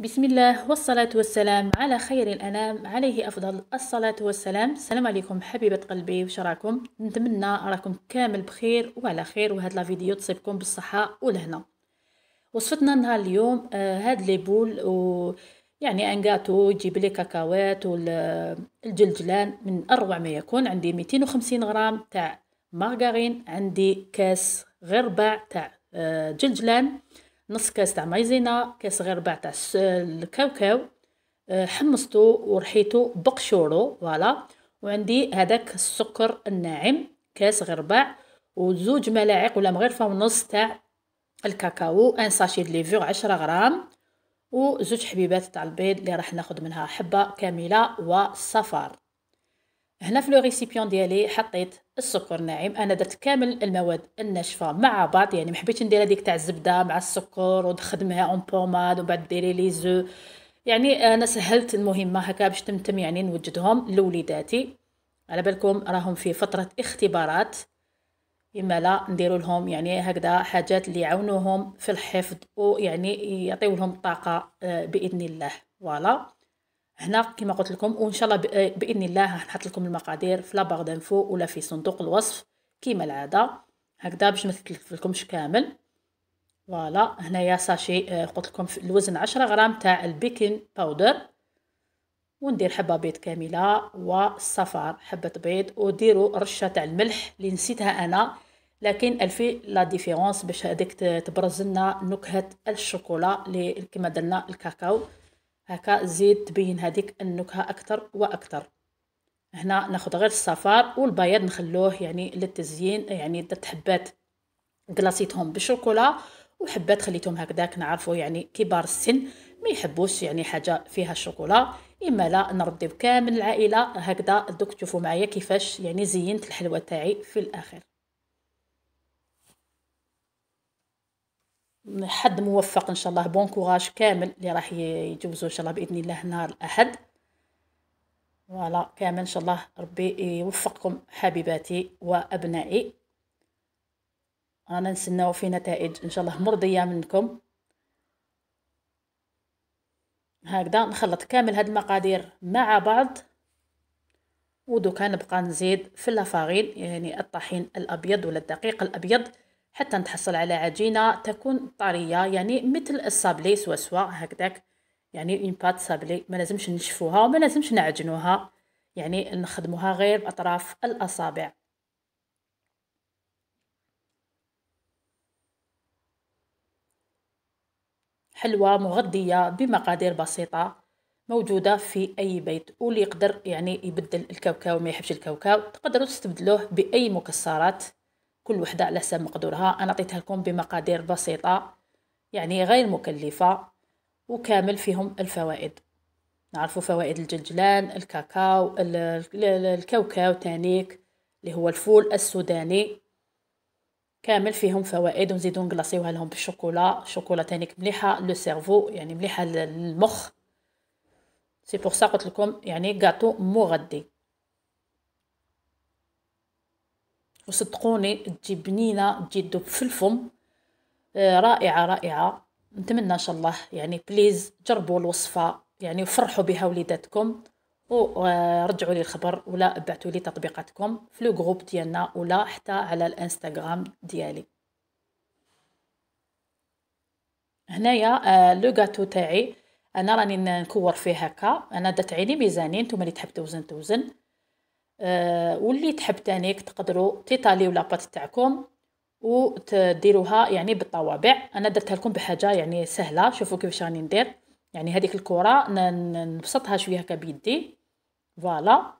بسم الله والصلاة والسلام على خير الأنام عليه أفضل الصلاة والسلام السلام عليكم حبيبة قلبي وشراكم نتمنى راكم كامل بخير وعلى خير وهاد الفيديو تصيبكم بالصحة والهنا وصفتنا نهار اليوم آه هاد لي بول و يعني انكاتو يجيب لي كاكاوات والجلجلان آه، من اروع ما يكون عندي 250 غرام تاع مارغرين عندي كاس غير ربع تاع آه جلجلان نص كاس تاع مايزينا كاس غير ربع تاع الكاوكاو آه، حمصتو ورحيتو بقشورو فوالا وعندي هذاك السكر الناعم كاس غير ربع وزوج ملاعق ولا مغرفه ونص تاع الكاكاو ان ساشي دو ليفور 10 غرام وزوج حبيبات تاع البيض اللي راح ناخذ منها حبه كامله وصفار هنا في لو ريسيبيون ديالي حطيت السكر ناعم انا درت كامل المواد الناشفه مع بعض يعني ما حبيتش ندير هذيك تاع الزبده مع السكر وتخدمها اون بوماد وبعد بعد ديري لي زو يعني انا سهلت المهمه هكا باش تمتم يعني نوجدهم لوليداتي على بالكم راهم في فتره اختبارات اما لا نديروا لهم يعني هكذا حاجات اللي يعاونوهم في الحفظ ويعني يعطيو لهم طاقه آه، باذن الله فوالا هنا كما قلت لكم وان شاء الله آه، باذن الله راح نحط لكم المقادير في لاباغ دانفو ولا في صندوق الوصف كما العاده هكذا باش ما تتلفلكمش كامل فوالا هنايا ساشي آه، قلت لكم الوزن 10 غرام تاع البيكنج باودر وندير حبه بيض كامله والصفار حبه بيض وديروا رشه تاع الملح اللي نسيتها انا لكن الفي لا ديفيرونس باش هذيك تبرز لنا نكهه الشوكولا اللي كما درنا الكاكاو هكا زيد تبين هذيك النكهه اكثر واكثر هنا ناخذ غير الصفار والبياض نخلوه يعني للتزيين يعني درت حبات كلاصيتهم بالشوكولا وحبات خليتهم هكذاك نعرفوا يعني كبار السن ما يحبوش يعني حاجه فيها الشوكولا اما لا نرديو كامل العائله هكذا دوك تشوفوا معايا كيفاش يعني زينت الحلوه تاعي في الاخر حد موفق ان شاء الله بون كوراج كامل اللي راح يتجوزوا ان شاء الله باذن الله نهار الاحد فوالا كامل ان شاء الله ربي يوفقكم حبيباتي وابنائي رانا نستناو في نتائج ان شاء الله مرضيه منكم هكذا نخلط كامل هاد المقادير مع بعض ودوكا نبقى نزيد في لافارين يعني الطحين الابيض ولا الدقيق الابيض حتى نتحصل على عجينة تكون طرية يعني مثل الصابلي سوا سوا هكذاك يعني اون بات صابلي ما لازمش نشفوها وما لازمش نعجنوها يعني نخدموها غير بأطراف الأصابع حلوه مغذية بمقادير بسيطة موجودة في أي بيت واللي يقدر يعني يبدل الكاوكاو ما يحبش الكاوكاو تقدروا تستبدلوه بأي مكسرات كل وحدة على حسب مقدورها أنا عطيتها لكم بمقادير بسيطة يعني غير مكلفة وكامل فيهم الفوائد نعرفوا فوائد الجلجلان الكاكاو الكاوكاو تانيك اللي هو الفول السوداني كامل فيهم فوائد ونزيدو نكلاصيوها لهم بالشوكولا الشوكولا تانيك مليحه لو سيرفو يعني مليحه للمخ سي بور سا قلت لكم يعني كاطو مغذي وصدقوني تجي بنينه تجي تذوب في الفم آه، رائعه رائعه نتمنى ان شاء الله يعني بليز جربوا الوصفه يعني وفرحوا بها وليداتكم ورجعوا لي الخبر ولا ابعثوا لي تطبيقاتكم في لو جروب ديالنا ولا حتى على الانستغرام ديالي هنايا آه، لو غاتو تاعي انا راني نكور فيه هكا انا درت عيني ميزانين نتوما اللي تحب توزن توزن آه، واللي تحب تانيك تقدروا تيطاليو لاباط تاعكم وتديروها يعني بالطوابع انا درتها لكم بحاجه يعني سهله شوفوا كيفاش راني ندير يعني هذيك الكره نبسطها شويه هكا بيدي فوالا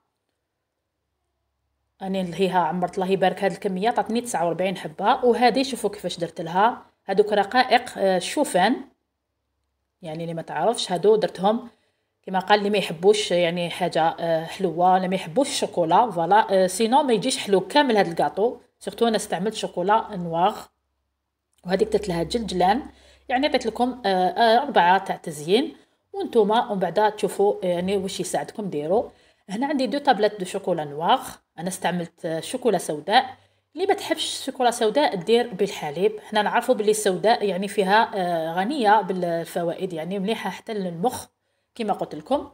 راني نلهيها عمرت الله يبارك هذه الكميه عطاتني 49 حبه وهذه شوفوا كيفاش درت لها هذوك رقائق الشوفان آه، يعني اللي ما تعرفش هادو درتهم كما قال لي ما يحبوش يعني حاجه آه، حلوه ولا ما يحبوش الشوكولا فوالا آه، سينو ما يجيش حلو كامل هذا الكاطو سورتو انا استعملت شوكولا نواغ وهذيك درت لها جلجلان يعني عطيت لكم اربعه آه، تاع تزيين وانتوما ومن بعد تشوفوا يعني واش يساعدكم ديروا هنا عندي دو طابلات دو شوكولا نواغ انا استعملت شوكولا سوداء اللي ما تحبش الشوكولا سوداء دير بالحليب هنا نعرفوا باللي السوداء يعني فيها غنيه بالفوائد يعني مليحه حتى للمخ كما قلت لكم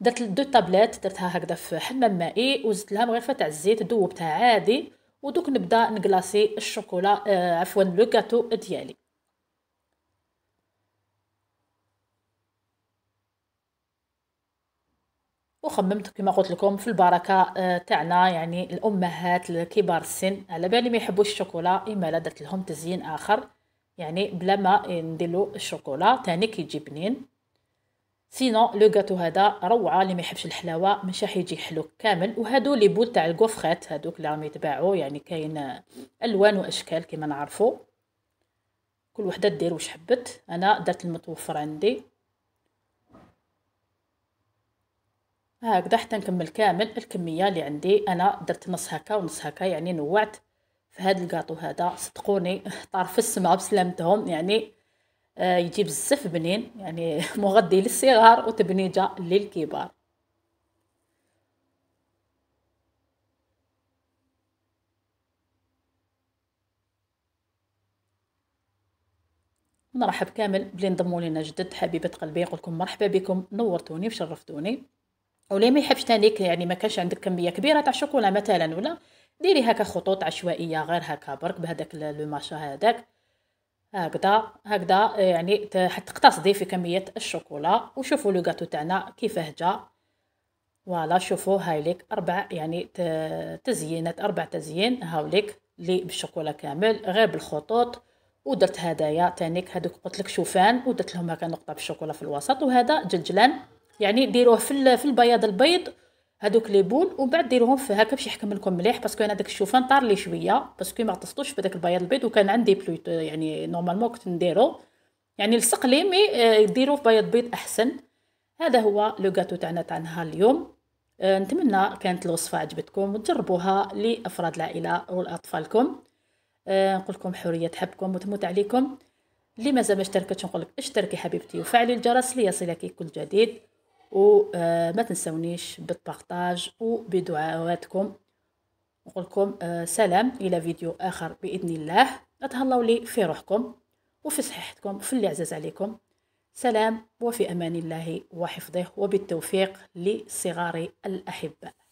درت دو طابلات درتها هكذا في حمام مائي وزدت لها مغرفه تاع الزيت ذوبتها عادي ودوك نبدا نكلاصي الشوكولا آه عفوا لو كاتو ديالي وخممت كما قلت لكم في البركه آه تاعنا يعني الامهات الكبار السن على بالي ما يحبوش الشوكولا اما لا درت لهم تزيين اخر يعني بلا ما ندير الشوكولا تاني كيجي بنين سينو لو غاتو هذا روعه اللي ما يحبش الحلاوه مش راح يجي حلو كامل وهادو لي بول تاع الكوفخات هادوك اللي راهم يتباعوا يعني كاين الوان واشكال كما نعرفوا كل وحده دير واش حبت انا درت المتوفر عندي هكذا حتى نكمل كامل الكميه اللي عندي انا درت نص هكا ونص هكا يعني نوعت في هذا الكاطو هذا صدقوني طار في السماء بسلامتهم يعني آه، يجي بزاف بنين يعني مغذي للصغار وتبنيجه للكبار نرحب كامل بلي انضموا لينا جدد حبيبه قلبي نقول لكم مرحبا بكم نورتوني وشرفتوني ولا ما يحبش تانيك يعني ما كانش عندك كميه كبيره تاع الشوكولا مثلا ولا ديري هكا خطوط عشوائيه غير هكا برك بهذاك لو ماشا هذاك هكذا هكذا آه، يعني تقتصدي في كميه الشوكولا وشوفوا لو غاتو تاعنا كيفاه جا فوالا شوفوا هايليك اربع يعني تزيينات اربع تزيين هاوليك لي بالشوكولا كامل غير بالخطوط ودرت هدايا تانيك هذوك قلت لك شوفان ودرت لهم هكا نقطه بالشوكولا في الوسط وهذا جلجلان يعني ديروه في في البياض البيض هذوك لي بول ومن بعد ديروهم في هكا باش يحكم لكم مليح باسكو انا داك الشوفان طار لي شويه باسكو ما في داك البياض البيض وكان عندي بلوت يعني نورمالمون كنت نديرو يعني لصق لي مي آه، ديرو في بياض بيض احسن هذا هو لو غاتو تاعنا تاع نهار اليوم آه، نتمنى كانت الوصفه عجبتكم وتجربوها لافراد العائله والاطفالكم آه، نقول لكم حريه حبكم وتموت عليكم اللي مازال ما اشتركتش نقول لك اشتركي حبيبتي وفعلي الجرس ليصلك كل جديد وما آه، تنسونيش بالبارتاج وبدعواتكم نقول لكم آه، سلام الى فيديو اخر باذن الله تهلاو لي في روحكم وفي صحتكم في اللي عزاز عليكم سلام وفي امان الله وحفظه وبالتوفيق لصغار الاحباء